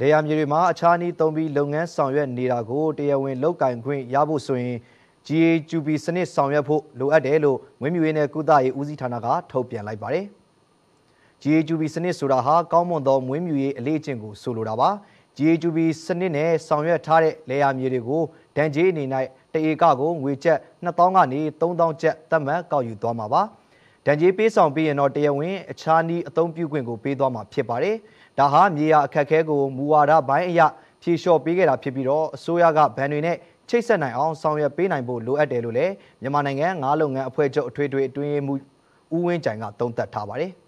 လေယာဉ်မြေတွေမှာအခြားနည်းသုံးပြီးလုပ်ငန်းဆောင်ရွက်နေတာကိုတရားဝင် လုပ်ကင်ခွင့်ရဖို့ဆိုရင် GAQB စနစ်ဆောင်ရွက်ဖို့လိုအပ်တယ်လို့ငွေမြူရေးနဲ့ကုသရေးဦးစီးဌာနကထုတ်ပြန်လိုက်ပါတယ်။ GAQB စနစ်ဆိုတာဟာကောင်းမွန်သောငွေမြူရေးအလေးအကျင့်ကိုဆိုလိုတာပါ။ GAQB စနစ်နဲ့ဆောင်ရွက်ထားတဲ့လေယာဉ်မြေတွေကိုဒဏ်ကြေးအနေနဲ့တဧကကိုငွေကျပ်2000ကနေ3000ကျပ်သတ်မှတ်ကောက်ယူသွားမှာပါ။။တန်ကြီးပေးဆောင်ပေးရင်တော့တရားဝင်အခြားနည်းအသုံးပြုခွင့်ကိုပေးသွားမှာဖြစ်ပါတယ်။ဒါဟာမြေယာအခက်အခဲကိုမူဝါဒပိုင်းအရဖြေလျှော့ပေးခဲ့တာဖြစ်ပြီးတော့အစိုးရကဗန်တွေနဲ့ချိတ်ဆက်နိုင်အောင်ဆောင်ရွက်ပေးနိုင်ဖို့လိုအပ်တယ်လို့လည်းမြန်မာနိုင်ငံငါးလုပ်ငန်းအဖွဲ့ချုပ်အထွေထွေအတွင်းရေးမှူးဦးဝင်းကြိုင်ကသုံးသပ်ထားပါတယ်။